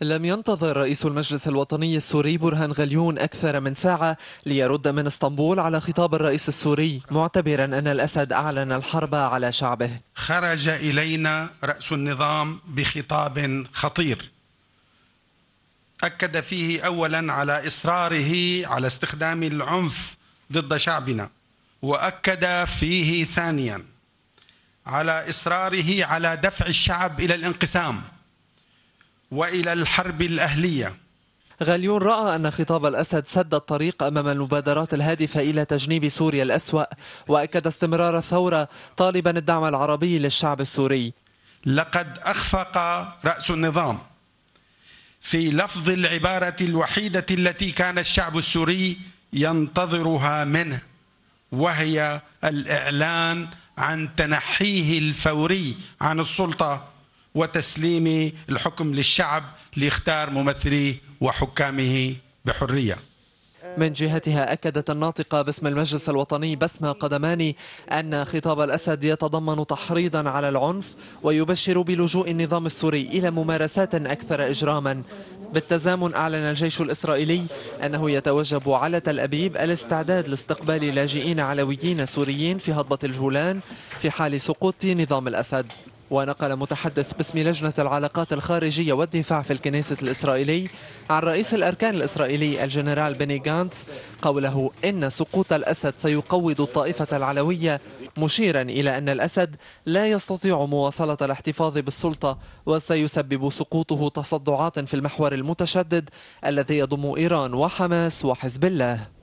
لم ينتظر رئيس المجلس الوطني السوري برهان غليون أكثر من ساعة ليرد من اسطنبول على خطاب الرئيس السوري معتبرا أن الأسد أعلن الحرب على شعبه خرج إلينا رأس النظام بخطاب خطير أكد فيه أولا على إصراره على استخدام العنف ضد شعبنا وأكد فيه ثانيا على إصراره على دفع الشعب إلى الانقسام وإلى الحرب الأهلية غاليون رأى أن خطاب الأسد سد الطريق أمام المبادرات الهادفة إلى تجنيب سوريا الأسوأ وأكد استمرار الثورة طالبا الدعم العربي للشعب السوري لقد أخفق رأس النظام في لفظ العبارة الوحيدة التي كان الشعب السوري ينتظرها منه وهي الإعلان عن تنحيه الفوري عن السلطة وتسليم الحكم للشعب ليختار ممثليه وحكامه بحريه من جهتها أكدت الناطقة باسم المجلس الوطني بسمة قدماني أن خطاب الأسد يتضمن تحريضا على العنف ويبشر بلجوء النظام السوري إلى ممارسات أكثر إجراما بالتزامن أعلن الجيش الإسرائيلي أنه يتوجب على تل أبيب الاستعداد لاستقبال لاجئين علويين سوريين في هضبة الجولان في حال سقوط نظام الأسد ونقل متحدث باسم لجنة العلاقات الخارجية والدفاع في الكنيسة الإسرائيلي عن رئيس الأركان الإسرائيلي الجنرال بني غانتس قوله إن سقوط الأسد سيقوض الطائفة العلوية مشيرا إلى أن الأسد لا يستطيع مواصلة الاحتفاظ بالسلطة وسيسبب سقوطه تصدعات في المحور المتشدد الذي يضم إيران وحماس وحزب الله